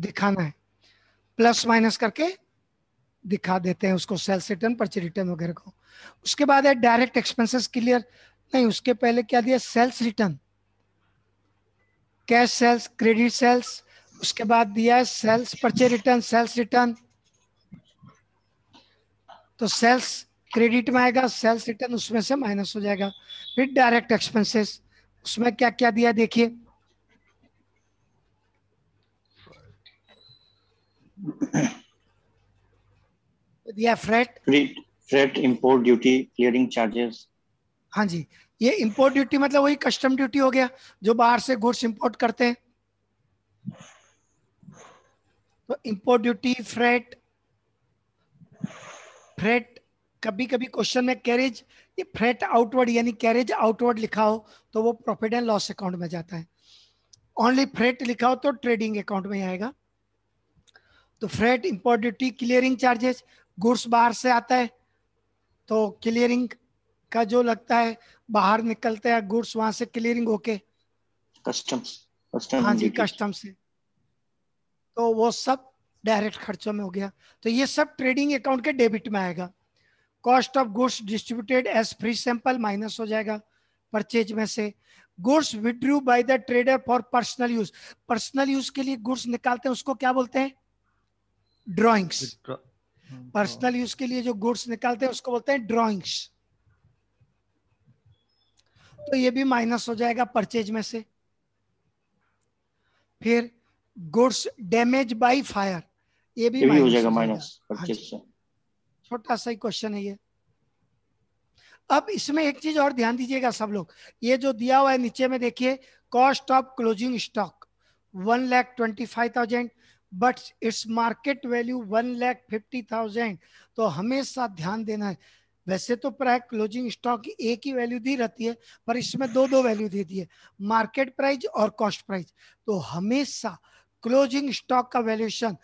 दिखाना है plus minus करके दिखा देते हैं उसको सेल्स रिटर्न पर्ची रिटर्न वगैरह को उसके बाद है डायरेक्ट एक्सपेंसेस क्लियर नहीं उसके पहले क्या दिया sales return cash sales credit sales उसके बाद दिया है sales purchase return sales return तो सेल्स क्रेडिट में आएगा सेल्स रिटर्न उसमें से माइनस हो जाएगा फिर डायरेक्ट एक्सपेंसेस उसमें क्या क्या दिया देखिए या freight freight import duty clearing charges हाँ जी ये इंपोर्ट ड्यूटी मतलब वही कस्टम ड्यूटी हो गया जो बाहर से गुड्स इंपोर्ट करते हैं तो इंपोर्ट ड्यूटी फ्रेट फ्रेट कभी कभी क्वेश्चन में कैरेज ये फ्रेट आउटवर्ड यानी कैरेज आउटवर्ड लिखा हो तो वो प्रॉफिट एंड लॉस अकाउंट में जाता है ओनली फ्रेट लिखा हो तो ट्रेडिंग अकाउंट में आएगा तो freight import duty clearing charges goods बाहर से आता है तो क्लियरिंग का जो लगता है बाहर निकलता है गुड्स वहां से क्लियरिंग होके कस्टम्स कस्टम हाँ जी कस्टम से तो वो सब डायरेक्ट खर्चों में हो गया तो ये सब ट्रेडिंग अकाउंट के डेबिट में आएगा cost of goods distributed as free sample minus हो जाएगा परचेज में से goods withdrew by the trader for personal use personal use के लिए गुड्स निकालते हैं उसको क्या बोलते हैं ड्रॉइंग्स पर्सनल यूज के लिए जो गुड्स निकालते हैं उसको बोलते हैं ड्रॉइंग्स तो ये भी माइनस हो जाएगा परचेज में से फिर गुड्स डैमेज बाय फायर ये भी, ये हो जाएगा माइनस हाँ परचेज छोटा सा ही क्वेश्चन है ये अब इसमें एक चीज और ध्यान दीजिएगा सब लोग ये जो दिया हुआ है नीचे में देखिए cost of closing stock one lakh twenty five thousand but its market value one lakh fifty thousand तो हमेशा ध्यान देना है वैसे तो प्राय क्लोजिंग स्टॉक की एक ही वैल्यू दी रहती है पर इसमें दो दो वैल्यू दे दी है मार्केट प्राइस और कॉस्ट प्राइस तो हमेशा क्लोजिंग स्टॉक का valuation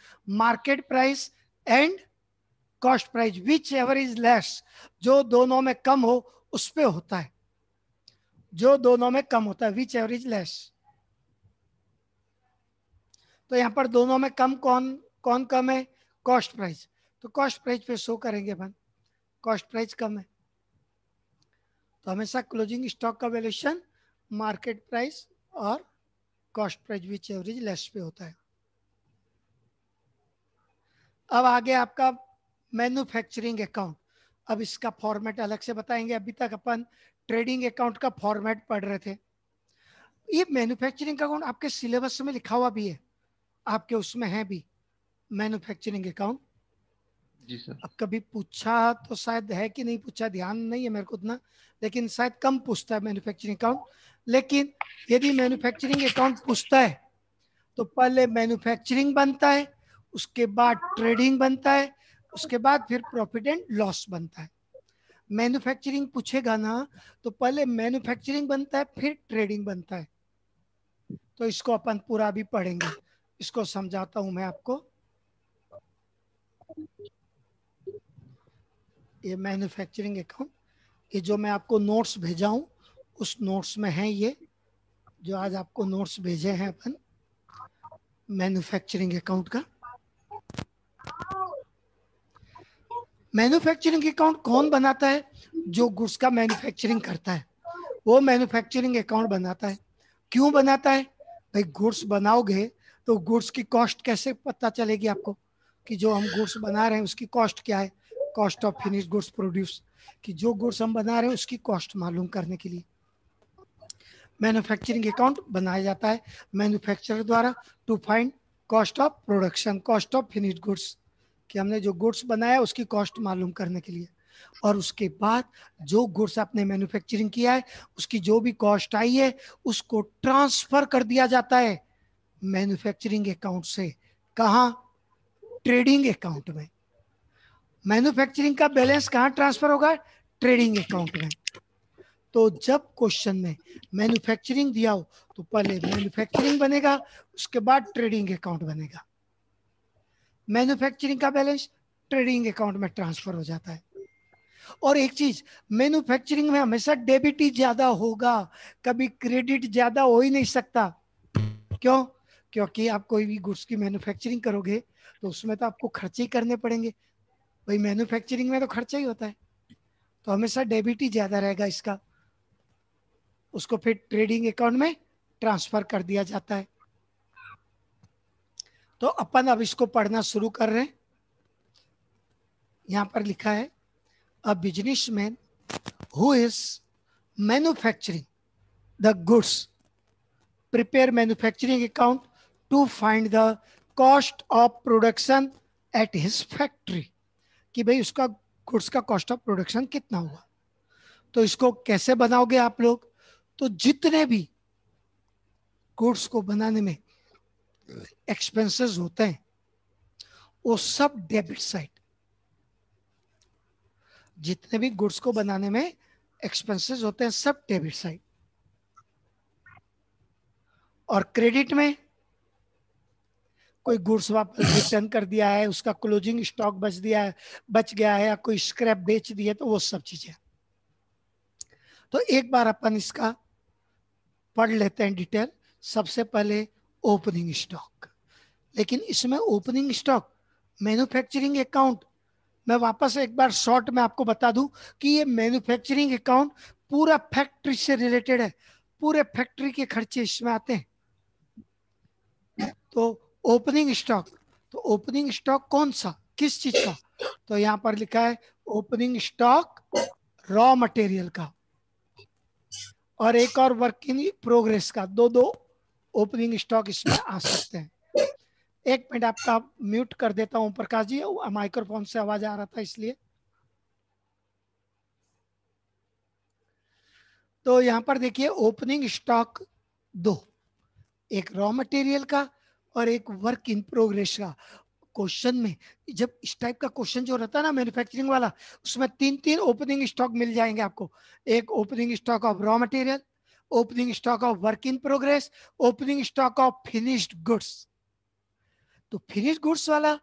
market price and cost price whichever is less जो दोनों में कम हो उस पर होता है जो दोनों में कम होता है विच एवरेज लेस तो यहाँ पर दोनों में कम कौन कौन कम है कॉस्ट प्राइस तो कॉस्ट प्राइस पे शो करेंगे अपन कॉस्ट प्राइस कम है तो हमेशा क्लोजिंग स्टॉक का वैल्यूशन मार्केट प्राइस और cost price which average less पे होता है अब आगे आपका मैन्युफैक्चरिंग अकाउंट अब इसका फॉर्मेट अलग से बताएंगे अभी तक अपन ट्रेडिंग अकाउंट का फॉर्मेट पढ़ रहे थे ये मैन्युफैक्चरिंग अकाउंट आपके सिलेबस में लिखा हुआ भी है आपके उसमें है भी मैन्युफैक्चरिंग अकाउंट जी सर अब कभी पूछा तो शायद है कि नहीं पूछा ध्यान नहीं है मेरे को उतना लेकिन शायद कम पूछता है मैन्युफैक्चरिंग अकाउंट लेकिन यदि मैन्युफैक्चरिंग अकाउंट पूछता है तो पहले मैन्युफैक्चरिंग बनता है उसके बाद ट्रेडिंग बनता है उसके बाद फिर प्रॉफिट एंड लॉस बनता है मैन्युफैक्चरिंग पूछेगा ना तो पहले मैन्युफैक्चरिंग बनता है फिर ट्रेडिंग बनता है तो इसको अपन पूरा भी पढ़ेंगे इसको समझाता हूं मैं आपको ये मैन्युफैक्चरिंग अकाउंट ये जो मैं आपको नोट्स भेजा हूं उस नोट्स में है ये जो आज आपको नोट्स भेजे हैं अपन मैन्युफैक्चरिंग अकाउंट का मैन्युफैक्चरिंग अकाउंट कौन बनाता है जो गुड्स का मैन्युफैक्चरिंग करता है वो मैन्युफैक्चरिंग अकाउंट बनाता है क्यों बनाता है भाई गुड्स बनाओगे तो गुड्स की कॉस्ट कैसे पता चलेगी आपको कि जो हम गुड्स बना रहे हैं उसकी कॉस्ट क्या है cost of finish goods produce कि जो गुड्स हम बना रहे हैं उसकी कॉस्ट मालूम करने के लिए मैन्युफैक्चरिंग अकाउंट बनाया जाता है मैन्युफैक्चरर द्वारा to find cost of production cost of finish goods कि हमने जो गुड्स बनाया उसकी कॉस्ट मालूम करने के लिए और उसके बाद जो गुड्स आपने मैन्युफैक्चरिंग किया है उसकी जो भी कॉस्ट आई है उसको ट्रांसफर कर दिया जाता है मैन्युफैक्चरिंग अकाउंट से कहा ट्रेडिंग अकाउंट में मैन्युफैक्चरिंग का बैलेंस कहा ट्रांसफर होगा ट्रेडिंग अकाउंट में तो जब क्वेश्चन में मैन्युफैक्चरिंग दिया हो तो पहले मैन्युफैक्चरिंग बनेगा उसके बाद ट्रेडिंग अकाउंट बनेगा मैन्युफैक्चरिंग का बैलेंस ट्रेडिंग अकाउंट में ट्रांसफर हो जाता है और एक चीज मैन्युफैक्चरिंग में हमेशा डेबिट ही ज्यादा होगा कभी क्रेडिट ज्यादा हो ही नहीं सकता क्यों क्योंकि आप कोई भी गुड्स की मैन्युफैक्चरिंग करोगे तो उसमें तो आपको खर्चे ही करने पड़ेंगे भाई मैन्युफैक्चरिंग में तो खर्चा ही होता है तो हमेशा डेबिट ही ज्यादा रहेगा इसका उसको फिर ट्रेडिंग अकाउंट में ट्रांसफर कर दिया जाता है तो अपन अब इसको पढ़ना शुरू कर रहे हैं यहां पर लिखा है a man who is manufacturing the goods prepare manufacturing account to find the cost of production at his factory कि भाई उसका गुड्स का कॉस्ट ऑफ प्रोडक्शन कितना हुआ तो इसको कैसे बनाओगे आप लोग तो जितने भी गुड्स को बनाने में एक्सपेंसेस होते हैं वो सब डेबिट साइड जितने भी गुड्स को बनाने में एक्सपेंसेस होते हैं सब डेबिट साइड और क्रेडिट में कोई गुड्स वापस रिटर्न कर दिया है उसका क्लोजिंग स्टॉक बच दिया है बच गया है या कोई स्क्रैप बेच दिया तो वो सब चीजें तो एक बार अपन इसका पढ़ लेते हैं डिटेल सबसे पहले ओपनिंग स्टॉक लेकिन इसमें ओपनिंग स्टॉक मैन्युफैक्चरिंग अकाउंट मैं वापस एक बार शॉर्ट में आपको बता दूं कि ये मैन्युफैक्चरिंग अकाउंट पूरा फैक्ट्री से रिलेटेड है पूरे फैक्ट्री के खर्चे इसमें आते हैं तो ओपनिंग स्टॉक तो ओपनिंग स्टॉक कौन सा किस चीज का तो यहां पर लिखा है ओपनिंग स्टॉक रॉ मटेरियल का और एक और वर्क इन प्रोग्रेस का दो दो ओपनिंग स्टॉक इसमें आ सकते हैं एक मिनट आपका म्यूट कर देता हूं प्रकाश जी माइक्रोफोन से आवाज आ रहा था इसलिए तो यहां पर देखिए ओपनिंग स्टॉक दो एक रॉ मटेरियल का और एक वर्क इन प्रोग्रेस का क्वेश्चन में जब इस टाइप का क्वेश्चन जो रहता है ना मैन्युफैक्चरिंग वाला उसमें तीन तीन ओपनिंग स्टॉक मिल जाएंगे आपको एक opening stock of raw material opening stock of work in progress opening stock of finished goods तो फिनिश्ड गुड्स वाला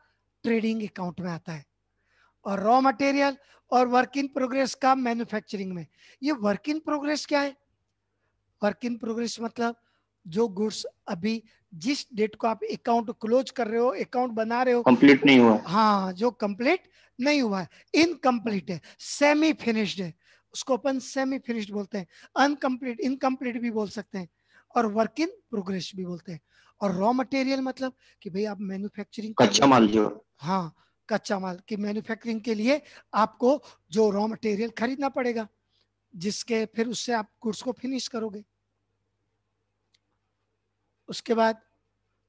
ट्रेडिंग अकाउंट में आता है और रॉ मटेरियल और वर्क इन प्रोग्रेस का मैन्युफैक्चरिंग में ये वर्क इन प्रोग्रेस क्या है वर्क इन प्रोग्रेस मतलब जो गुड्स अभी जिस डेट को आप अकाउंट क्लोज कर रहे हो अकाउंट बना रहे हो कंप्लीट नहीं हुआ हाँ जो कंप्लीट नहीं हुआ है इनकम्प्लीट है सेमी फिनिश्ड है उसको अपन सेमी फिनिश्ड बोलते हैं अनकम्प्लीट इनकम्प्लीट भी बोल सकते हैं और वर्क इन प्रोग्रेस भी बोलते हैं और रॉ मटेरियल मतलब कि भाई आप मैन्युफैक्चरिंग कच्चा माल जो हाँ कच्चा माल की मैन्युफैक्चरिंग के लिए आपको जो रॉ मटेरियल खरीदना पड़ेगा जिसके फिर उससे आप गुड्स को फिनिश करोगे उसके बाद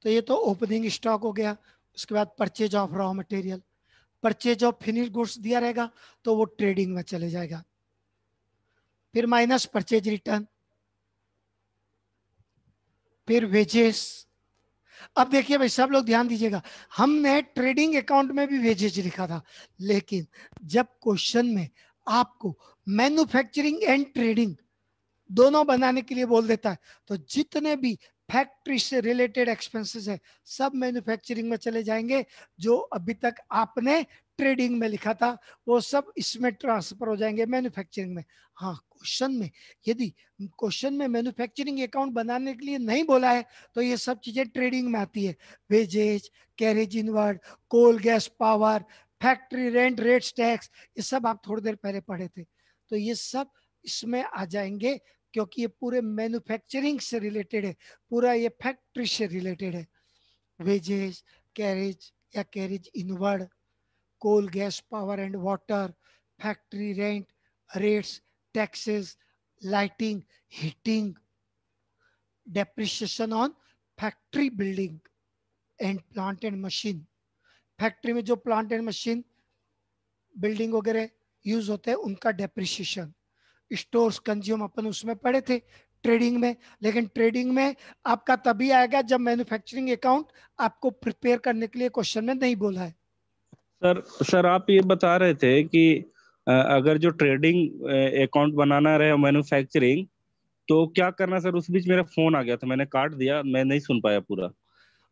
तो ये तो ओपनिंग स्टॉक हो गया उसके बाद purchase of raw material purchase of finish goods दिया रहेगा तो वो ट्रेडिंग में चले जाएगा फिर माइनस परचेज रिटर्न फिर वेजेस अब देखिए भाई सब लोग ध्यान दीजिएगा हमने ट्रेडिंग अकाउंट में भी वेजेज लिखा था लेकिन जब क्वेश्चन में आपको मैन्युफैक्चरिंग एंड ट्रेडिंग दोनों बनाने के लिए बोल देता है तो जितने भी फैक्ट्री से रिलेटेड एक्सपेंसेस है सब मैन्युफैक्चरिंग में चले जाएंगे जो अभी तक आपने ट्रेडिंग में लिखा था वो सब इसमें ट्रांसफर हो जाएंगे मैन्युफैक्चरिंग में हाँ क्वेश्चन में यदि क्वेश्चन में मैन्युफैक्चरिंग अकाउंट बनाने के लिए नहीं बोला है तो ये सब चीजें ट्रेडिंग में आती है wages carriage inward coal gas power factory rent rates tax ये सब आप थोड़ी देर पहले पढ़े थे तो ये सब इसमें आ जाएंगे क्योंकि ये पूरे मैन्युफैक्चरिंग से रिलेटेड है पूरा ये फैक्ट्री से रिलेटेड है वेजेस कैरेज या carriage inward coal gas power and water factory rent rates taxes lighting heating depreciation on factory building and plant and machine factory में जो प्लांट एंड मशीन बिल्डिंग वगैरह use होते हैं उनका depreciation stores consume अपन उसमें पड़े थे ट्रेडिंग में लेकिन ट्रेडिंग में आपका तभी आएगा जब मैन्युफैक्चरिंग अकाउंट आपको प्रिपेयर करने के लिए क्वेश्चन में नहीं बोला है सर सर आप ये बता रहे थे कि अगर जो ट्रेडिंग अकाउंट बनाना रहे मैन्युफैक्चरिंग तो क्या करना सर उस बीच मेरा फोन आ गया था मैंने काट दिया मैं नहीं सुन पाया पूरा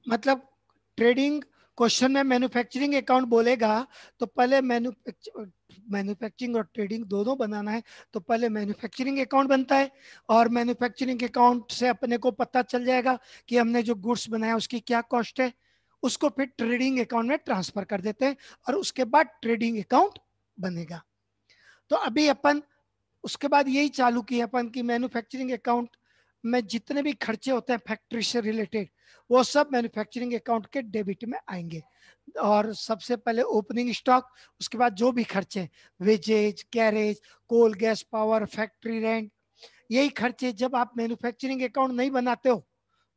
मतलब ट्रेडिंग क्वेश्चन में मैन्युफैक्चरिंग अकाउंट बोलेगा तो पहले मैन्युफैक्चरिंग और ट्रेडिंग दोनों बनाना है तो पहले मैन्युफैक्चरिंग अकाउंट बनता है और मैन्युफैक्चरिंग अकाउंट से अपने को पता चल जाएगा कि हमने जो गुड्स बनाया उसकी क्या कॉस्ट है उसको फिर ट्रेडिंग अकाउंट में ट्रांसफर कर देते हैं और उसके बाद ट्रेडिंग अकाउंट बनेगा तो अभी अपन उसके बाद यही चालू किया अपन की मैन्युफैक्चरिंग अकाउंट में जितने भी खर्चे होते हैं फैक्ट्री से रिलेटेड वो सब मैन्युफैक्चरिंग अकाउंट के डेबिट में आएंगे और सबसे पहले ओपनिंग स्टॉक उसके बाद जो भी खर्चे wages carriage coal gas power factory rent यही खर्चे जब आप मैन्युफैक्चरिंग अकाउंट नहीं बनाते हो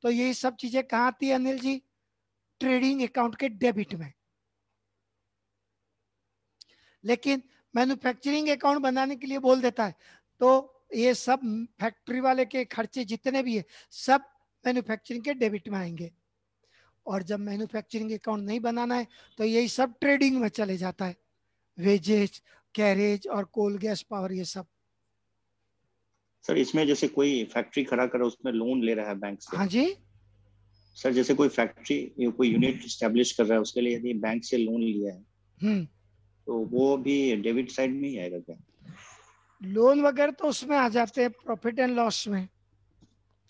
तो यही सब चीजें कहाँ आती है अनिल जी ट्रेडिंग अकाउंट के डेबिट में लेकिन मैन्युफैक्चरिंग अकाउंट बनाने के लिए बोल देता है तो ये सब फैक्ट्री वाले के खर्चे जितने भी है सब मैन्युफैक्चरिंग के डेबिट में आएंगे और जब मैन्युफैक्चरिंग अकाउंट नहीं बनाना है तो यही सब ट्रेडिंग में चले जाता है वेजेज कैरेज और कोल गैस पावर ये सब सर इसमें जैसे कोई फैक्ट्री खड़ा कर उसमें लोन ले रहा है बैंक से हाँ जी सर जैसे कोई फैक्ट्री कोई यूनिट स्टेब्लिश कर रहा है उसके लिए यदि बैंक से लोन लिया है हम्म। तो वो भी डेबिट साइड में ही आएगा क्या लोन वगैरह तो उसमें आ जाते हैं प्रॉफिट एंड लॉस में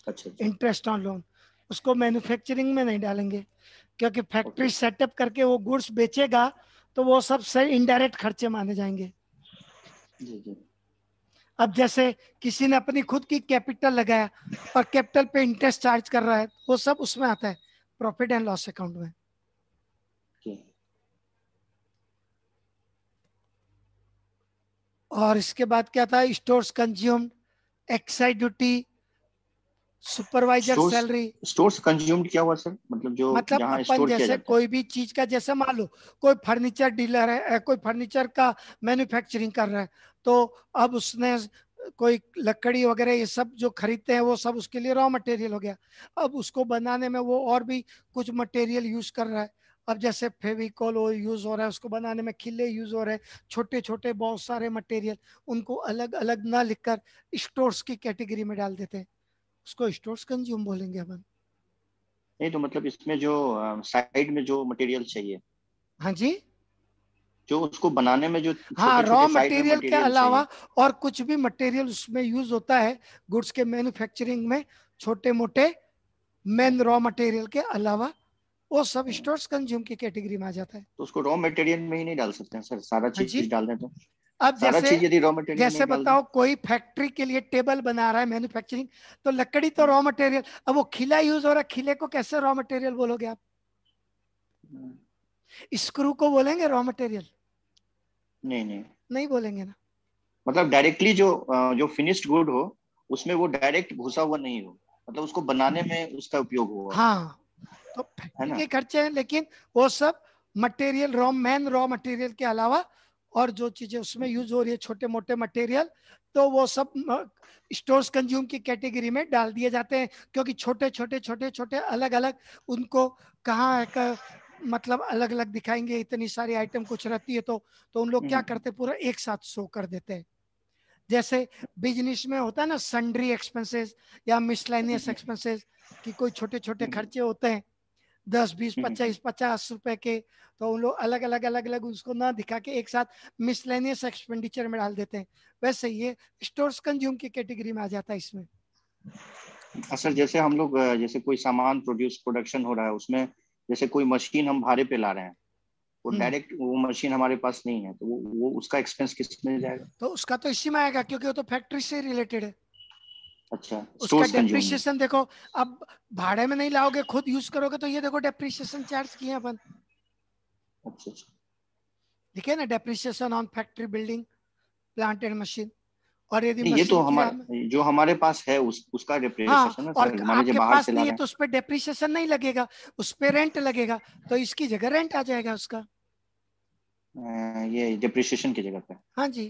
अच्छा इंटरेस्ट ऑन लोन उसको मैन्युफैक्चरिंग में नहीं डालेंगे क्योंकि फैक्ट्री सेटअप करके वो गुड्स बेचेगा तो वो सब से इनडायरेक्ट खर्चे माने जाएंगे अब जैसे किसी ने अपनी खुद की कैपिटल लगाया और कैपिटल पे इंटरेस्ट चार्ज कर रहा है वो सब उसमें आता है प्रॉफिट एंड लॉस अकाउंट में और इसके बाद क्या था stores consumed excise duty supervisor salary stores consumed क्या हुआ सर मतलब जो मतलब अपन जैसे कोई भी चीज का जैसे मान लो कोई फर्नीचर डीलर है कोई फर्नीचर का मैन्युफैक्चरिंग कर रहा है तो अब उसने कोई लकड़ी वगैरह ये सब जो खरीदते हैं वो सब उसके लिए रॉ मटेरियल हो गया अब उसको बनाने में वो और भी कुछ मटेरियल यूज कर रहा है अब जैसे फेविकोल और यूज हो रहा है उसको बनाने में खिले यूज हो रहे हैं छोटे छोटे बहुत सारे मटेरियल उनको अलग अलग ना लिखकर स्टोर्स की कैटेगरी में डाल देते हैं उसको स्टोर्स कंज्यूम बोलेंगे अपन नहीं तो मतलब इसमें जो साइड में जो मटेरियल चाहिए हाँ जी जो उसको बनाने में जो हाँ रॉ मटेरियल के अलावा और कुछ भी मटेरियल उसमें यूज होता है गुड्स के मैन्युफैक्चरिंग में छोटे मोटे मेन रॉ मटेरियल के अलावा वो सब स्टोर्स कंज्यूम की कैटेगरी में आ जाता है तो उसको रॉ मटेरियल में ही नहीं डाल सकते हैं सर सारा हाँ चीज डाल दें तो अब जैसे यदि रॉ मटेरियल जैसे बताओ कोई फैक्ट्री के लिए टेबल बना रहा है मैन्युफैक्चरिंग तो लकड़ी तो रॉ मटेरियल अब वो खिला यूज हो रहा है खिले को कैसे रॉ मटेरियल बोलोगे आप स्क्रू को बोलेंगे रॉ मटेरियल नहीं नहीं नहीं बोलेंगे ना मतलब डायरेक्टली जो जो फिनिश्ड गुड हो उसमें वो डायरेक्ट घुसा हुआ नहीं हो मतलब उसको बनाने में उसका उपयोग हो हाँ तो के खर्चे हैं लेकिन वो सब material raw man raw material के अलावा और जो चीजें उसमें यूज हो रही है छोटे मोटे मटेरियल तो वो सब स्टोर्स कंज्यूम की कैटेगरी में डाल दिए जाते हैं क्योंकि छोटे छोटे छोटे छोटे अलग अलग उनको कहाँ का मतलब अलग अलग दिखाएंगे इतनी सारी आइटम कुछ रहती है तो तो उन लोग क्या हम्म। करते पूरा एक साथ शो कर देते हैं जैसे बिजनेस में होता है ना संड्री एक्सपेंसेस या मिसलाइनियस एक्सपेंसेस की कोई छोटे छोटे हम्म। खर्चे होते हैं दस बीस हम्म। पच्चीस पचास रुपए के तो उन लोग अलग अलग अलग अलग उसको ना दिखा के एक साथ मिसलेनियस एक्सपेंडिचर में डाल देते हैं वैसे ये स्टोर्स कंज्यूम की कैटेगरी में आ जाता है इसमें असर जैसे हम लोग जैसे कोई सामान प्रोड्यूस प्रोडक्शन हो रहा है उसमें जैसे कोई मशीन हम भाड़े पे ला रहे हैं वो डायरेक्ट हम्म। वो मशीन हमारे पास नहीं है तो वो, वो उसका एक्सपेंस किस में जाएगा तो उसका तो इसी में आएगा क्योंकि वो तो फैक्ट्री से रिलेटेड है अच्छा उसका देखो अब भाड़े में नहीं लाओगे खुद यूज करोगे तो ये देखो डेप्रिशिएशन चार्ज किए अपन अच्छा, अच्छा। ठीक है ना depreciation on factory building plant and machine और यदि ये तो हमारे जो हमारे पास है उस उसका डेप्रिसिएशन हाँ, और आपके पास नहीं है तो उस पर डेप्रिसिएशन नहीं लगेगा उस पर रेंट लगेगा तो इसकी जगह रेंट आ जाएगा उसका ये डेप्रिसिएशन की जगह पे हाँ जी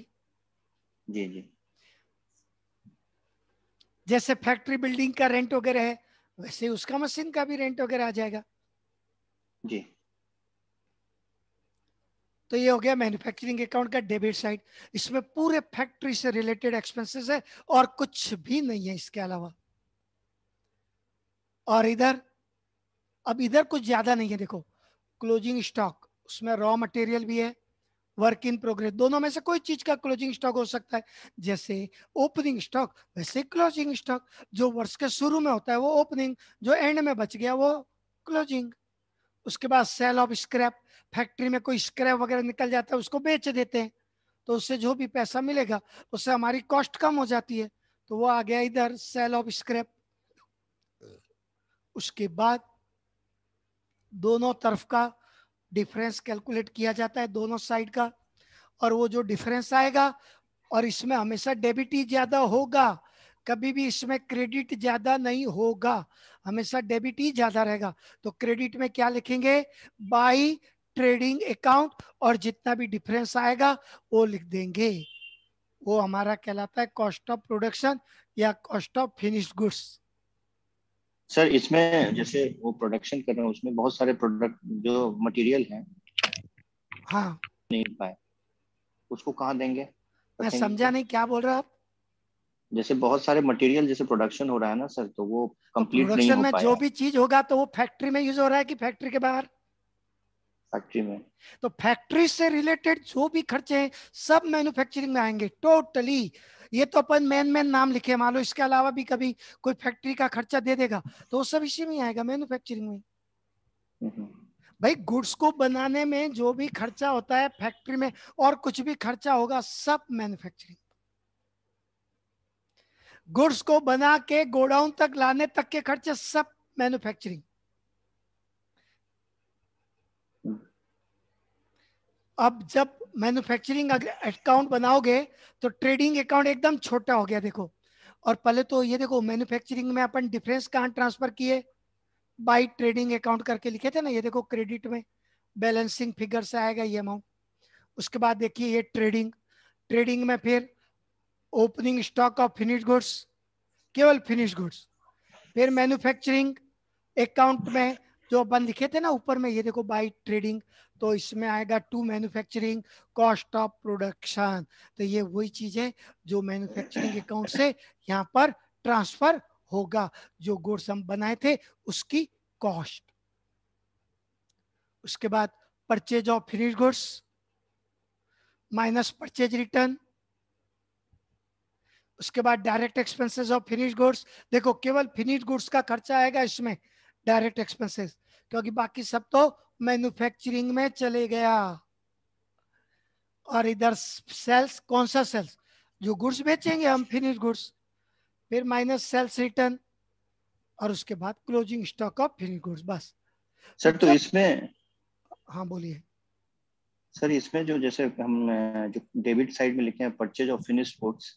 जी जी जैसे फैक्ट्री बिल्डिंग का रेंट वगैरह है वैसे उसका मशीन का भी रेंट वगैरह आ जाएगा जी तो ये हो गया मैन्युफैक्चरिंग अकाउंट का डेबिट साइड इसमें पूरे फैक्ट्री से रिलेटेड एक्सपेंसेस है और कुछ भी नहीं है इसके अलावा और इधर अब इधर कुछ ज्यादा नहीं है देखो क्लोजिंग स्टॉक उसमें रॉ मटेरियल भी है वर्क इन प्रोग्रेस दोनों में से कोई चीज का क्लोजिंग स्टॉक हो सकता है जैसे ओपनिंग स्टॉक वैसे क्लोजिंग स्टॉक जो वर्ष के शुरू में होता है वो ओपनिंग जो एंड में बच गया वो क्लोजिंग उसके बाद सेल ऑफ स्क्रैप फैक्ट्री में कोई स्क्रैप वगैरह निकल जाता है उसको बेच देते हैं तो उससे जो भी पैसा मिलेगा उससे हमारी कॉस्ट कम हो जाती है तो वो आ गया इधर सेल ऑफ स्क्रैप उसके बाद दोनों तरफ का डिफरेंस कैलकुलेट किया जाता है दोनों साइड का और वो जो डिफरेंस आएगा और इसमें हमेशा डेबिट ही ज्यादा होगा कभी भी इसमें क्रेडिट ज्यादा नहीं होगा हमेशा डेबिट ही ज्यादा रहेगा तो क्रेडिट में क्या लिखेंगे बाई ट्रेडिंग अकाउंट और जितना भी डिफरेंस आएगा वो लिख देंगे वो हमारा कहलाता है कॉस्ट ऑफ प्रोडक्शन या cost of finish goods sir इसमें जैसे वो प्रोडक्शन कर रहे हैं उसमें बहुत सारे प्रोडक्ट जो मटेरियल है हाँ नहीं पाए उसको कहाँ देंगे मैं समझा नहीं क्या बोल रहा आप जैसे बहुत सारे मटेरियल जैसे प्रोडक्शन हो रहा है ना सर तो वो कंप्लीट तो नहीं हो में जो भी चीज होगा तो वो फैक्ट्री में यूज हो रहा है कि फैक्ट्री के बाहर फैक्ट्री में तो फैक्ट्री से रिलेटेड जो भी खर्चे हैं सब मैन्युफैक्चरिंग में आएंगे टोटली totally. ये तो अपन मैन मैन नाम लिखे मान लो इसके अलावा भी कभी कोई फैक्ट्री का खर्चा दे देगा तो वो सब इसी में आएगा मैन्युफैक्चरिंग में हम्म। भाई गुड्स को बनाने में जो भी खर्चा होता है फैक्ट्री में और कुछ भी खर्चा होगा सब मैन्युफैक्चरिंग गुड्स को बना के गोडाउन तक लाने तक के खर्चे सब मैन्युफैक्चरिंग हम्म। अब जब मैन्युफैक्चरिंग अकाउंट बनाओगे तो ट्रेडिंग अकाउंट एकदम छोटा हो गया देखो और पहले तो ये देखो मैन्युफैक्चरिंग में अपन डिफरेंस कहाँ ट्रांसफर किए बाई ट्रेडिंग अकाउंट करके लिखे थे ना ये देखो क्रेडिट में बैलेंसिंग फिगर से आएगा ये अमाउंट उसके बाद देखिए ये ट्रेडिंग ट्रेडिंग में फिर opening stock of finish goods केवल फिनिश गुड्स फिर मैन्युफैक्चरिंग अकाउंट में जो अपन लिखे थे ना ऊपर में ये देखो बाई ट्रेडिंग तो इसमें आएगा to manufacturing cost of production तो ये वही चीज है जो मैन्युफैक्चरिंग अकाउंट से यहाँ पर ट्रांसफर होगा जो गुड्स हम बनाए थे उसकी कॉस्ट उसके बाद purchase of finish goods minus purchase return उसके बाद direct expenses of finish goods देखो केवल फिनिश गुड्स का खर्चा आएगा इसमें डायरेक्ट एक्सपेंसेस क्योंकि बाकी सब तो मैन्युफैक्चरिंग में चले गया और इधर सेल्स कौन सा सेल्स जो गुड्स बेचेंगे हम फिनिश गुड्स फिर माइनस सेल्स रिटर्न और उसके बाद closing stock of finish goods बस सर तो अच्छा। इसमें हाँ बोलिए सर इसमें जो जैसे हम जो डेबिट साइड में लिखे हैं परचेज ऑफ फिनिश गुड्स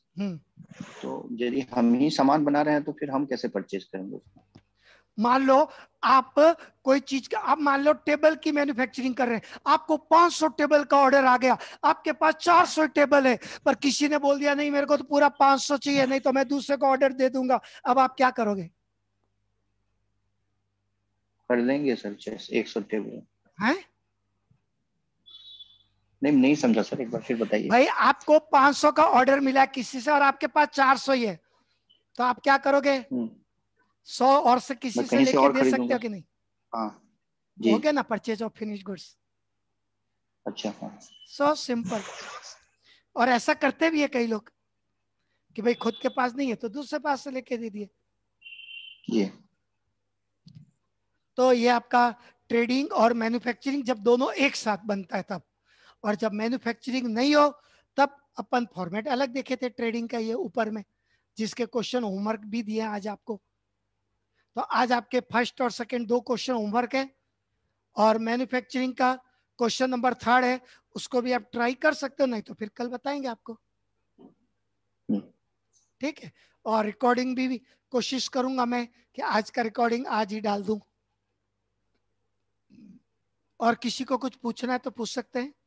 तो यदि हम ही सामान बना रहे हैं तो फिर हम कैसे परचेज करेंगे मान लो आप कोई चीज का आप मान लो टेबल की मैन्युफैक्चरिंग कर रहे हैं आपको 500 टेबल का ऑर्डर आ गया आपके पास 400 टेबल है पर किसी ने बोल दिया नहीं मेरे को तो पूरा 500 चाहिए नहीं तो मैं दूसरे को ऑर्डर दे दूंगा अब आप क्या करोगे कर लेंगे सर एक सौ टेबल है नहीं नहीं समझा सर एक बार फिर बताइए भाई आपको 500 का ऑर्डर मिला किसी से और आपके पास 400 ही है तो आप क्या करोगे हुँ. हम्म। सौ और से किसी से लेके दे सकते हो कि नहीं हाँ हो गया ना परचेज ऑफ फिनिश गुड्स अच्छा हाँ। सो सिंपल और ऐसा करते भी है कई लोग कि भाई खुद के पास नहीं है तो दूसरे पास से लेके दे दिए ये तो ये आपका ट्रेडिंग और मैन्युफैक्चरिंग जब दोनों एक साथ बनता है तब और जब मैन्युफैक्चरिंग नहीं हो तब अपन फॉर्मेट अलग देखे थे ट्रेडिंग का ये ऊपर में जिसके क्वेश्चन होमवर्क भी दिए आज आपको तो आज आपके फर्स्ट और सेकंड दो क्वेश्चन होमवर्क है और मैन्युफैक्चरिंग का क्वेश्चन नंबर थर्ड है उसको भी आप ट्राई कर सकते हो नहीं तो फिर कल बताएंगे आपको हम्म। ठीक है और रिकॉर्डिंग भी, भी कोशिश करूंगा मैं कि आज का रिकॉर्डिंग आज ही डाल दू और किसी को कुछ पूछना है तो पूछ सकते हैं